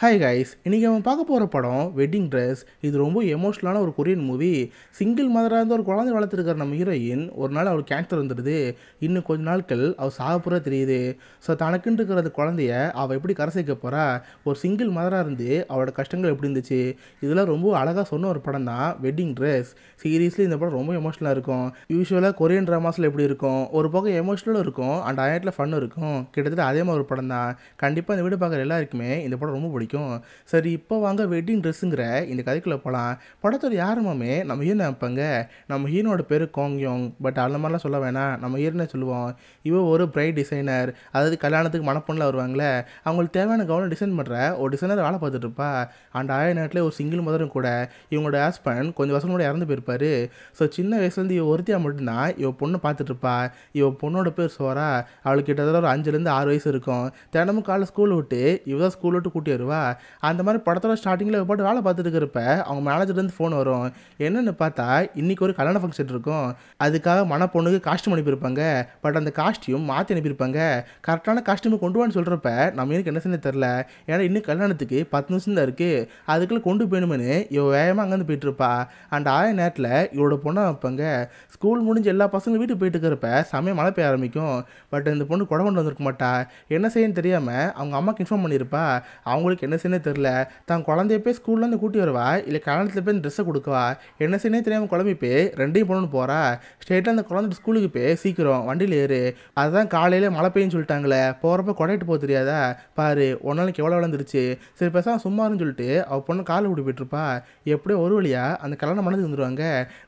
hi guys இன்றைக்கி அவன் பார்க்க போகிற படம் வெட்டிங் ட்ரெஸ் இது ரொம்ப எமோஷ்னலான ஒரு கொரியன் மூவி சிங்கிள் மதராக இருந்த ஒரு குழந்தை வளர்த்துருக்கிற நம்ம ஹீரோயின் ஒரு நாள் அவர் கேன்சர் வந்துடுது இன்னும் கொஞ்ச நாட்கள் அவள் சாகப்புற தெரியுது ஸோ தனக்குன்னு இருக்கிற அந்த குழந்தைய அவள் எப்படி கரை சேர்க்க போகிறா ஒரு சிங்கிள் மதராக இருந்து அவளோட கஷ்டங்கள் எப்படி இருந்துச்சு இதெல்லாம் ரொம்ப அழகாக சொன்ன ஒரு படம் தான் வெட்டிங் ட்ரெஸ் சீரியஸ்லி இந்த படம் ரொம்ப எமோஷ்னலாக இருக்கும் யூஸ்வலாக கொரியன் ட்ராமாஸில் எப்படி இருக்கும் ஒரு பக்கம் எமோஷ்னலும் இருக்கும் அண்ட் அயட்டில் ஃபன்னும் இருக்கும் கிட்டத்தட்ட அதே மாதிரி ஒரு படம் தான் கண்டிப்பாக இந்த வீடு பார்க்குற எல்லாருக்குமே இந்த படம் ரொம்ப பிடிக்கும் பிடிக்கும் சரி இப்போ வாங்க வெட்டிங் ட்ரெஸ்ஸுங்கிற இந்த கதைக்குள்ளே போகலாம் படத்தோட யாருமே நம்ம ஹீரோ நினைப்பாங்க நம்ம ஹீரோட பேர் கோங்கியோங் பட் அந்த மாதிரிலாம் சொல்ல வேணாம் நம்ம ஹீரோனே சொல்லுவோம் இவ ஒரு பிரைட் டிசைனர் அதாவது கல்யாணத்துக்கு மனப்பொண்ணில் வருவாங்களே அவங்களுக்கு தேவையான கவனம் டிசைன் பண்ணுற ஒரு டிசைனர் வேலை பார்த்துட்டு இருப்பா அந்த ஆய நேரத்தில் ஒரு சிங்கிள் மதரும் கூட இவங்களோட ஹஸ்பண்ட் கொஞ்சம் வருஷம் கூட இறந்து போயிருப்பார் ஸோ சின்ன வயசுலேருந்து இவ ஒருத்தியாக மட்டும்தான் இவ பொண்ணு பார்த்துட்ருப்பா இவ பொண்ணோட பேர் சோரா அவளுக்கு கிட்டத்தட்ட ஒரு அஞ்சுலேருந்து ஆறு வயசு இருக்கும் தினமும் காலைல ஸ்கூல் விட்டு இவ தான் ஸ்கூல் விட்டு கூட்டி வருவா ஓகேவா அந்த மாதிரி படத்தில் ஸ்டார்டிங்கில் போட்டு வேலை பார்த்துட்டு இருக்கிறப்ப அவங்க மேனேஜர்லேருந்து ஃபோன் வரும் என்னென்னு பார்த்தா இன்றைக்கி ஒரு கல்யாண ஃபங்க்ஷன் இருக்கும் அதுக்காக மன பொண்ணுக்கு காஸ்ட்யூம் அனுப்பியிருப்பாங்க பட் அந்த காஸ்ட்யூம் மாற்றி அனுப்பியிருப்பாங்க கரெக்டான காஸ்ட்யூமை கொண்டு வான்னு சொல்கிறப்ப நம்ம எனக்கு என்ன செஞ்சு தெரில ஏன்னா இன்னும் கல்யாணத்துக்கு பத்து நிமிஷம் தான் இருக்குது அதுக்குள்ளே கொண்டு போயணுமென்னு இவ வேகமாக அங்கேருந்து போயிட்டுருப்பா அண்ட் ஆய நேரத்தில் இவரோட பொண்ணை வைப்பாங்க ஸ்கூல் முடிஞ்சு எல்லா பசங்களும் வீட்டுக்கு போயிட்டு இருக்கிறப்ப சமயம் மழை பெய்ய ஆரம்பிக்கும் பட் இந்த பொண்ணு கொடை கொண்டு வந்திருக்க மாட்டா என்ன செய்யன்னு தெரியாமல் அவங்க அம்மாவுக்கு இன்ஃபார்ம் பண்ணியிருப்பா அவங்களுக்கு என்ன செய்யணும் தெரில தான் குழந்தைய போய் ஸ்கூல்லேருந்து கூட்டி வருவா இல்லை கல்யாணத்தில் போய் ட்ரெஸ்ஸை கொடுக்குவா என்ன செய்யணும் தெரியாமல் குழம்பி போய் ரெண்டையும் போகணும்னு போகிறா ஸ்டேட்டில் அந்த குழந்தை ஸ்கூலுக்கு போய் சீக்கிரம் வண்டியில் ஏறு அதுதான் காலையில் மழை பெய்யுன்னு சொல்லிட்டாங்களே போகிறப்ப கொடையிட்டு போக தெரியாதா பாரு ஒரு நாளைக்கு எவ்வளோ வளர்ந்துருச்சு சரி பேசாமல் சும்மாருன்னு சொல்லிட்டு அவள் பொண்ணு காலை விட்டு போயிட்டுருப்பா எப்படியோ ஒரு வழியாக அந்த கல்யாணம் மனது வந்துடுவாங்க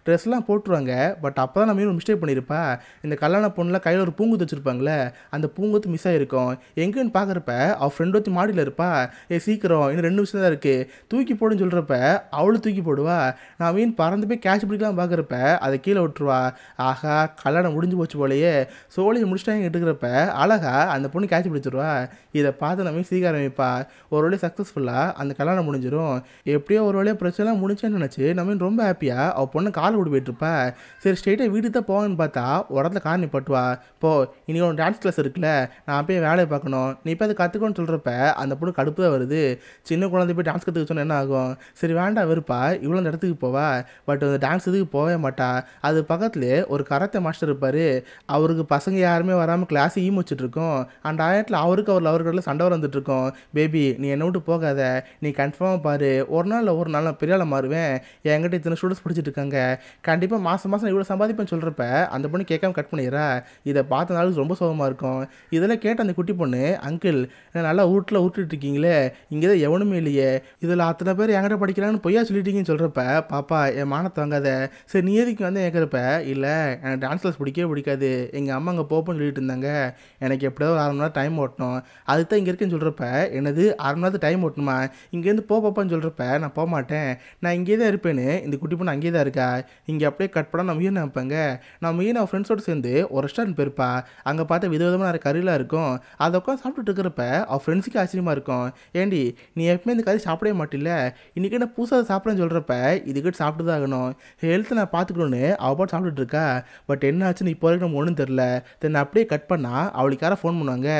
ட்ரெஸ்லாம் போட்டுருவாங்க பட் அப்போ தான் நம்ம ஒரு மிஸ்டேக் பண்ணியிருப்பா இந்த கல்யாண பொண்ணில் கையில் ஒரு பூங்குத்து வச்சுருப்பாங்களே அந்த பூங்குத்து மிஸ் ஆகிருக்கும் எங்கேன்னு பார்க்குறப்ப அவள் ஃப்ரெண்ட் ஒத்தி மாடியில் இருப்பா ஏ சீக்கிரம் இன்னும் ரெண்டு நிமிஷம் தான் இருக்குது தூக்கி போடுன்னு சொல்கிறப்ப அவளும் தூக்கி போடுவா நான் மீன் பறந்து போய் கேட்ச் பிடிக்கலாம் பார்க்குறப்ப அதை கீழே விட்டுருவா ஆகா கல்யாணம் முடிஞ்சு போச்சு போலையே சோழி முடிச்சிட்டாங்க எடுக்கிறப்ப அழகா அந்த பொண்ணு கேட்ச் பிடிச்சிருவா இதை பார்த்து நம்ம சீக்கிரம் ஆரம்பிப்பா ஒரு வழியாக சக்ஸஸ்ஃபுல்லாக அந்த கல்யாணம் முடிஞ்சிடும் எப்படியோ ஒரு வழியாக பிரச்சனைலாம் முடிஞ்சேன்னு நினச்சி நம்ம ரொம்ப ஹாப்பியாக அவள் பொண்ணு காலை விட்டு போயிட்டுருப்பா சரி ஸ்ட்ரெயிட்டாக வீட்டுக்கு தான் போவேன்னு பார்த்தா உடத்துல கார் பட்டுவா போ இன்றைக்கி ஒன்று டான்ஸ் கிளாஸ் இருக்குல்ல நான் போய் வேலையை பார்க்கணும் நீ இப்போ அதை கற்றுக்கணும்னு சொல்கிறப்ப அந்த பொண்ணு கடுப்பு தான் வருது வந்து சின்ன குழந்தை போய் டான்ஸ் கற்றுக்க சொன்னால் என்ன ஆகும் சரி வேண்டாம் வெறுப்பா இவ்வளோ அந்த இடத்துக்கு போவா பட் அந்த டான்ஸ் இதுக்கு போகவே மாட்டா அது பக்கத்தில் ஒரு கரத்தை மாஸ்டர் இருப்பார் அவருக்கு பசங்க யாருமே வராமல் கிளாஸ் ஈம் வச்சுட்ருக்கோம் அந்த ஆயிரத்தில் அவருக்கு அவர் அவர்களில் சண்டை வந்துட்டுருக்கோம் பேபி நீ என்னை விட்டு போகாத நீ கன்ஃபார்மாக பாரு ஒரு நாள் ஒரு நாள் நான் பெரிய ஆளாக மாறுவேன் என்கிட்ட இத்தனை ஸ்டூடெண்ட்ஸ் பிடிச்சிட்டு இருக்காங்க கண்டிப்பாக மாதம் மாதம் இவ்வளோ சம்பாதிப்பேன்னு சொல்கிறப்ப அந்த பொண்ணு கேட்காம கட் பண்ணிடுறா இதை பார்த்த நாளுக்கு ரொம்ப சோகமாக இருக்கும் இதெல்லாம் கேட்ட அந்த குட்டி பொண்ணு அங்கிள் நல்லா வீட்டில் விட்டுட்டு இருக்கீங்களே இங்கே தான் எவனுமே இல்லையே இதில் அத்தனை பேர் என்கிட்ட படிக்கிறான்னு பொய்யா சொல்லிட்டீங்கன்னு சொல்கிறப்ப பாப்பா என் மானத்தை வாங்காத சரி நீ எதுக்கு வந்து கேட்குறப்ப இல்லை எனக்கு டான்ஸ் கிளாஸ் பிடிக்கவே பிடிக்காது எங்கள் அம்மா அங்கே போப்போன்னு சொல்லிட்டு இருந்தாங்க எனக்கு எப்படியாவது ஒரு அரை மணி நேரம் டைம் ஓட்டணும் அதுதான் தான் இங்கே இருக்குன்னு சொல்கிறப்ப எனது அரை மணி டைம் ஓட்டணுமா இங்கேருந்து போ பாப்பான்னு சொல்கிறப்ப நான் போக மாட்டேன் நான் இங்கே தான் இருப்பேன்னு இந்த குட்டி பொண்ணு அங்கேயே தான் இருக்கா இங்கே அப்படியே கட் பண்ணால் நான் மீன் நினைப்பேங்க நான் உயிர் நான் ஃப்ரெண்ட்ஸோடு சேர்ந்து ஒரு ரெஸ்டாரண்ட் போயிருப்பா அங்கே பார்த்தா விதவிதமான கறிலாம் இருக்கும் அதை உட்காந்து சாப்பிட்டுட்டு இருக்கிறப்ப அவள் ஃப்ரெண்ட்ஸுக்கு ஆச்சரியமாக இருக்கும் ஏண்டி தம்பி நீ எப்பவுமே இந்த கதை சாப்பிடவே மாட்டில்ல இன்றைக்கி என்ன புதுசாக சாப்பிட்றேன்னு சொல்கிறப்ப இதுக்கிட்ட சாப்பிட்டு தான் ஆகணும் ஹெல்த்தை நான் பார்த்துக்கணுன்னு அவள் பாட்டு சாப்பிட்டுட்டு பட் என்ன ஆச்சுன்னு இப்போ வரைக்கும் நம்ம ஒன்றும் தெரில தென் அப்படியே கட் பண்ணால் அவளுக்கு யாரை ஃபோன் பண்ணுவாங்க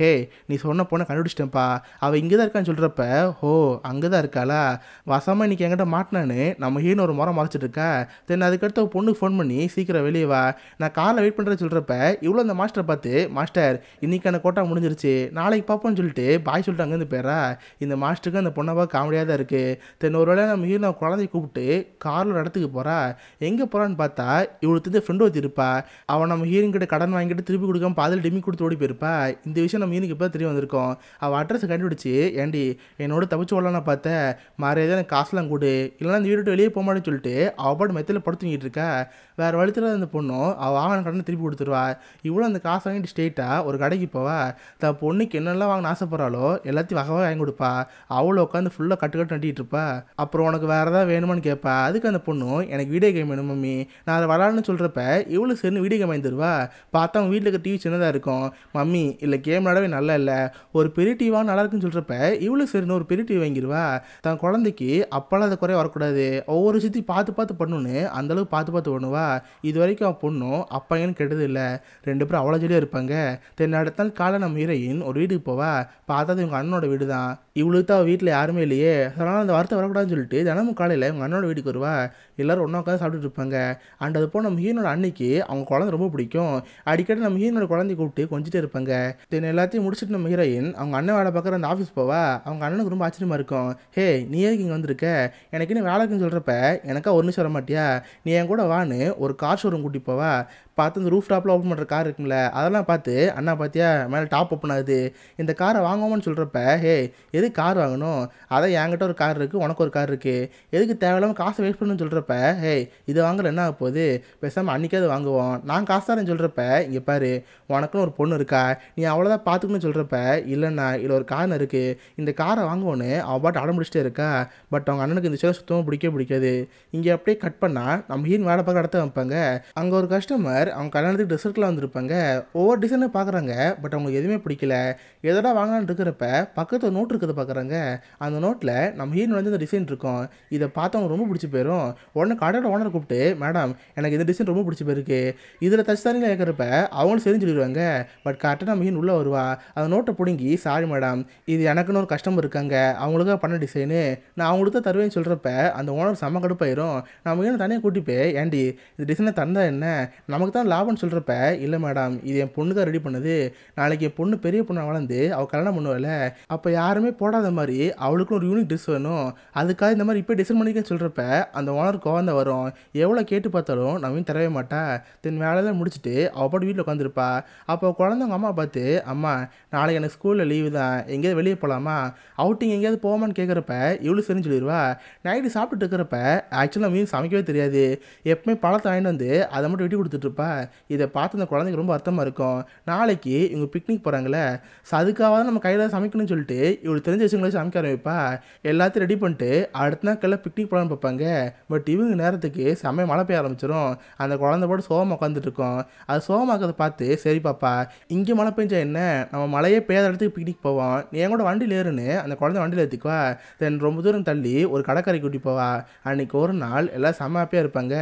ஹே நீ சொன்ன போன கண்டுபிடிச்சிட்டேன்ப்பா அவள் இங்கே தான் இருக்கான்னு சொல்கிறப்ப ஓ அங்கே தான் இருக்காளா வசமாக இன்றைக்கி என்கிட்ட மாட்டினான்னு நம்ம ஹீனு ஒரு முறை மறைச்சிட்டு இருக்கா தென் அதுக்கடுத்து அவள் பொண்ணுக்கு ஃபோன் பண்ணி சீக்கிரம் வெளியே வா நான் காரில் வெயிட் பண்ணுறேன்னு சொல்கிறப்ப இவ்வளோ அந்த மாஸ்டரை பார்த்து மாஸ்டர் இன்றைக்கான கோட்டா முடிஞ்சிருச்சு நாளைக்கு பார்ப்போம்னு சொல்லிட்டு பாய் சொல்லிட்டு அங்கேருந்து போயிடறா இந்த மாஸ்டருக்கு அந்த பார்க்க காமெடியாக தான் இருக்குது தென் ஒரு வேளை நம்ம ஹீரோ குழந்தைய கூப்பிட்டு காரில் ஒரு இடத்துக்கு போகிறா எங்கே போகிறான்னு பார்த்தா இவ்வளோ வந்து ஃப்ரெண்டு ஒருத்தி இருப்பா அவன் நம்ம ஹீரோங்கிட்ட கடன் வாங்கிட்டு திருப்பி கொடுக்காம பாதில் டிமி கொடுத்து ஓடி போயிருப்பா இந்த விஷயம் நம்ம ஹீனுக்கு இப்போ தெரிய வந்திருக்கோம் அவள் அட்ரஸ் கண்டுபிடிச்சி ஏண்டி என்னோட தப்பிச்சு ஓடலான்னு பார்த்தேன் மாறியதே எனக்கு காசுலாம் கொடு இல்லைனா இந்த வீடு வெளியே போக மாட்டேன்னு சொல்லிட்டு அவள் பாட்டு மெத்தையில் படுத்துக்கிட்டு இருக்கா வேறு வழித்தில் அந்த பொண்ணும் அவள் வாகன கடனை திருப்பி கொடுத்துருவா இவ்வளோ அந்த காசு வாங்கிட்டு ஸ்ட்ரெயிட்டாக ஒரு கடைக்கு போவா த பொண்ணுக்கு என்னெல்லாம் வாங்கின ஆசைப்படுறாலோ எல்லாத்தையும் வகவாக வாங்கி கொடுப்பா இருப்பா அவளை உட்காந்து ஃபுல்லாக கட்டு கட்டு நட்டிகிட்டு இருப்பா அப்புறம் உனக்கு வேறு ஏதாவது வேணுமான்னு கேட்பா அதுக்கு அந்த பொண்ணு எனக்கு வீடியோ கேம் வேணும் மம்மி நான் அதை விளாட்னு சொல்கிறப்ப இவ்வளோ சரினு வீடியோ கேம் வாங்கிடுவா பார்த்தா அவங்க வீட்டில் இருக்க டிவி சின்னதாக இருக்கும் மம்மி இல்லை கேம் விளாடவே நல்லா இல்லை ஒரு பெரிய டிவா நல்லா இருக்குன்னு சொல்கிறப்ப இவ்வளோ சரினு ஒரு பெரிய டிவி வாங்கிடுவா தன் குழந்தைக்கு அப்போல்லாம் அதை குறைய வரக்கூடாது ஒவ்வொரு விஷயத்தையும் பார்த்து பார்த்து பண்ணுன்னு அந்தளவுக்கு பார்த்து பார்த்து பண்ணுவா இது வரைக்கும் அவன் பொண்ணும் அப்பாங்கன்னு கெட்டது இல்லை ரெண்டு பேரும் அவ்வளோ ஜெடியாக இருப்பாங்க தென் அடுத்த நாள் காலை நம்ம ஹீரோயின் ஒரு வீட்டுக்கு போவா பார்த்தா இவங்க அண்ணனோட வீடு தான் இவளுக்கு தான் வீட்டில் யாருமே இல்லையே அதனால் அந்த வார்த்தை வரக்கூடாதுன்னு சொல்லிட்டு தினமும் காலையில் உங்கள் அண்ணனோட வீட்டுக்கு வருவா எல்லோரும் ஒன்றா உட்காந்து சாப்பிட்டுட்டு இருப்பாங்க அண்ட் அது போல் நம்ம ஹீனோட அன்னைக்கு அவங்க குழந்தை ரொம்ப பிடிக்கும் அடிக்கடி நம்ம ஹீனோட குழந்தைய கூப்பிட்டு கொஞ்சிட்டே இருப்பாங்க தென் எல்லாத்தையும் முடிச்சுட்டு நம்ம ஹீரோயின் அவங்க அண்ணன் வேலை பார்க்குற அந்த ஆஃபீஸ் போவா அவங்க அண்ணனுக்கு ரொம்ப ஆச்சரியமாக இருக்கும் ஹே நீ எதுக்கு இங்கே வந்திருக்க எனக்கு நீ வேலைக்குன்னு சொல்கிறப்ப எனக்கா ஒரு நிமிஷம் வர மாட்டியா நீ என் கூட வான்னு ஒரு கார் ஷோரூம் கூட்டி போவா பார்த்து இந்த ரூஃப் டாப்பில் ஓப்பன் பண்ணுற கார் இருக்குல்ல அதெல்லாம் பார்த்து அண்ணா பார்த்தியா மேலே டாப் ஓப்பன் ஆகுது இந்த காரை வாங்குவோம்னு சொல்கிறப்ப ஹே எது கார் வாங்கணும் அதான் என்கிட்ட ஒரு கார் இருக்குது உனக்கு ஒரு கார் இருக்குது எதுக்கு தேவையில்லாமல் காசை வேஸ்ட் பண்ணுன்னு சொல்கிறப்ப ஹே இது வாங்குற என்ன ஆக போகுது பேசாமல் அன்றைக்கே வாங்குவோம் நான் காசு தரேன் சொல்கிறப்ப இங்கே பாரு உனக்குன்னு ஒரு பொண்ணு இருக்கா நீ அவ்வளோதான் பார்த்துக்கணும்னு சொல்கிறப்ப இல்லைண்ணா இதில் ஒரு கார் இருக்குது இந்த காரை வாங்குவோன்னு அவள் பாட்டு அடம் பிடிச்சிட்டே இருக்கா பட் அவங்க அண்ணனுக்கு இந்த விஷயம் சுத்தமாக பிடிக்க பிடிக்காது இங்கே அப்படியே கட் பண்ணால் நம்ம ஹீன் வேலை பார்க்க இடத்த வைப்பாங்க அங்கே ஒரு கஸ்டமர் சார் அவங்க கல்யாணத்துக்கு ட்ரெஸ் வந்திருப்பாங்க ஒவ்வொரு டிசைனை பார்க்குறாங்க பட் அவங்களுக்கு எதுவுமே பிடிக்கல எதோட வாங்கலான்னு இருக்கிறப்ப பக்கத்தில் நோட் இருக்கிறத பார்க்குறாங்க அந்த நோட்டில் நம்ம ஹீரோ வந்து இந்த டிசைன் இருக்கும் இதை பார்த்தவங்க ரொம்ப பிடிச்சி போயிடும் உடனே கடையோட ஓனர் கூப்பிட்டு மேடம் எனக்கு இந்த டிசைன் ரொம்ப பிடிச்சி போயிருக்கு இதில் தச்சு தானே கேட்குறப்ப அவங்களும் சரி சொல்லிடுவாங்க பட் கரெக்டாக நம்ம ஹீன் உள்ளே வருவா அந்த நோட்டை பிடுங்கி சாரி மேடம் இது எனக்குன்னு ஒரு கஸ்டமர் இருக்காங்க அவங்களுக்காக பண்ண டிசைனு நான் அவங்களுக்கு தான் தருவேன்னு சொல்கிறப்ப அந்த ஓனர் செம்ம கடுப்பாயிரும் நம்ம ஹீனை தனியாக கூட்டி போய் இந்த டிசைனை தந்தால் என்ன நமக்கு தான் லாபம்னு சொல்கிறப்ப இல்லை மேடம் இது என் பொண்ணு தான் ரெடி பண்ணுது நாளைக்கு என் பொண்ணு பெரிய பொண்ணை வளர்ந்து அவள் கல்யாணம் பண்ணுவல அப்போ யாருமே போடாத மாதிரி அவளுக்குன்னு ஒரு யூனிக் ட்ரெஸ் வேணும் அதுக்காக இந்த மாதிரி இப்போ டிசைன் பண்ணிக்கன்னு சொல்கிறப்ப அந்த ஓனர் குழந்தை வரும் எவ்வளோ கேட்டு பார்த்தாலும் நவீன் தரவே மாட்டா தென் வேலையெல்லாம் முடிச்சுட்டு அவள் பாட்டு வீட்டில் உட்காந்துருப்பா அப்போ குழந்தைங்க அம்மா பார்த்து அம்மா நாளைக்கு எனக்கு ஸ்கூலில் லீவு தான் எங்கேயாவது வெளியே போகலாமா அவுட்டிங் எங்கேயாவது போகாமான்னு கேட்குறப்ப இவ்வளோ சரின்னு சொல்லிடுவா நைட்டு சாப்பிட்டுட்டு இருக்கிறப்ப ஆக்சுவலாக மீன் சமைக்கவே தெரியாது எப்பவுமே பழத்தை வாங்கிட்டு வந்து அதை மட்டும் வெட்டி கொடுத்துட்டு கண்டிப்பாக இதை பார்த்து அந்த குழந்தைக்கு ரொம்ப அர்த்தமாக இருக்கும் நாளைக்கு இவங்க பிக்னிக் போகிறாங்களே ஸோ அதுக்காக நம்ம கையில் சமைக்கணும்னு சொல்லிட்டு இவங்களுக்கு தெரிஞ்ச விஷயங்களே சமைக்க ஆரம்பிப்பா எல்லாத்தையும் ரெடி பண்ணிட்டு அடுத்த நாள் கையில் பிக்னிக் போகலான்னு பார்ப்பாங்க பட் இவங்க நேரத்துக்கு சமய மழை பெய்ய ஆரம்பிச்சிடும் அந்த குழந்தை போட்டு சோகமாக உட்காந்துட்டு இருக்கோம் அது சோகமாக்கிறத பார்த்து சரி பாப்பா இங்கே மழை பெஞ்சா என்ன நம்ம மழையே பெய்யாத இடத்துக்கு பிக்னிக் போவோம் என் கூட வண்டியில் ஏறுன்னு அந்த குழந்தை வண்டியில் ஏற்றிக்குவா தென் ரொம்ப தூரம் தள்ளி ஒரு கடற்கரை கூட்டி போவா அன்னைக்கு ஒரு நாள் எல்லாம் செம இருப்பாங்க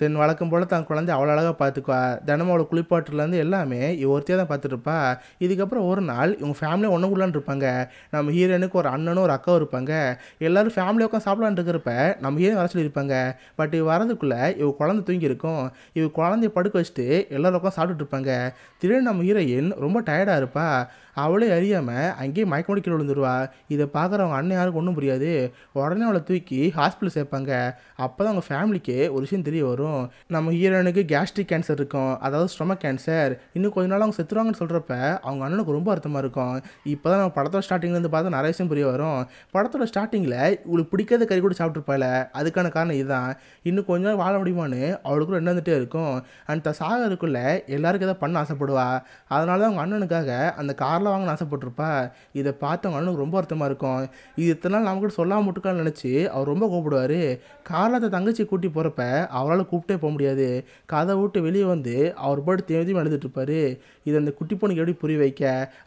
தென் வழக்கம் போல் தன் குழந்தை அவ்வளோ அழகாக பார்த்து பார்த்துக்குவா தினமும் குளிப்பாட்டுலேருந்து எல்லாமே இவ தான் பார்த்துட்ருப்பா இதுக்கப்புறம் ஒரு நாள் இவங்க ஃபேமிலியாக ஒன்றும் கூடலான் இருப்பாங்க நம்ம ஹீரோனுக்கு ஒரு அண்ணனும் ஒரு அக்காவும் இருப்பாங்க எல்லோரும் ஃபேமிலியாக உட்காந்து சாப்பிடலான் இருக்கிறப்ப நம்ம ஹீரோ வர சொல்லியிருப்பாங்க பட் இவ வரதுக்குள்ளே இவ குழந்தை தூங்கியிருக்கும் இவ குழந்தைய படுக்க வச்சுட்டு எல்லோரும் உட்காந்து சாப்பிட்டுட்டு இருப்பாங்க திடீர்னு நம்ம ஹீரோயின் ரொம்ப டயர்டாக இருப்பா அவளே அறியாமல் அங்கேயே மயக்கமோடி கீழே விழுந்துருவா இதை பார்க்குறவங்க அண்ணன் யாருக்கும் ஒன்றும் புரியாது உடனே அவளை தூக்கி ஹாஸ்பிட்டல் சேர்ப்பாங்க அப்போ தான் அவங்க ஃபேமிலிக்கு ஒரு விஷயம் தெரிய வரும் நம்ம ஹீரோனுக்கு கேஸ்ட்ரிக் கேன்சர் இருக்கும் அதாவது ஸ்டொமக் கேன்சர் இன்னும் கொஞ்ச நாள் அவங்க செத்துருவாங்கன்னு சொல்கிறப்ப அவங்க அண்ணனுக்கு ரொம்ப அர்த்தமாக இருக்கும் இப்போ தான் நம்ம படத்தோட ஸ்டார்டிங்லேருந்து பார்த்தா நிறைய விஷயம் புரிய வரும் படத்தோட ஸ்டார்டிங்கில் இவளுக்கு பிடிக்காத கறி கூட சாப்பிட்ருப்பாள் அதுக்கான காரணம் இதுதான் இன்னும் கொஞ்ச நாள் வாழ முடியுமான்னு அவளுக்குள்ள என்னந்துட்டே இருக்கும் அண்ட் இருக்குள்ள எல்லாருக்கும் எதாவது பண்ண ஆசைப்படுவா அதனால தான் அவங்க அண்ணனுக்காக அந்த காரில் எவ்வளோ ஆசைப்பட்டிருப்பா இதை பார்த்தவங்களும் ரொம்ப அர்த்தமாக இருக்கும் இது இத்தனை நாள் நம்ம கூட சொல்லாமல் முட்டுக்கான்னு நினச்சி அவர் ரொம்ப கூப்பிடுவார் காரணத்தை தங்கச்சி கூட்டி போகிறப்ப அவரால் கூப்பிட்டே போக முடியாது கதை விட்டு வெளியே வந்து அவர் பாட்டு தேதியும் எழுதிட்டுருப்பாரு இருப்பார் இது அந்த குட்டி பொண்ணுக்கு எப்படி புரிய வைக்க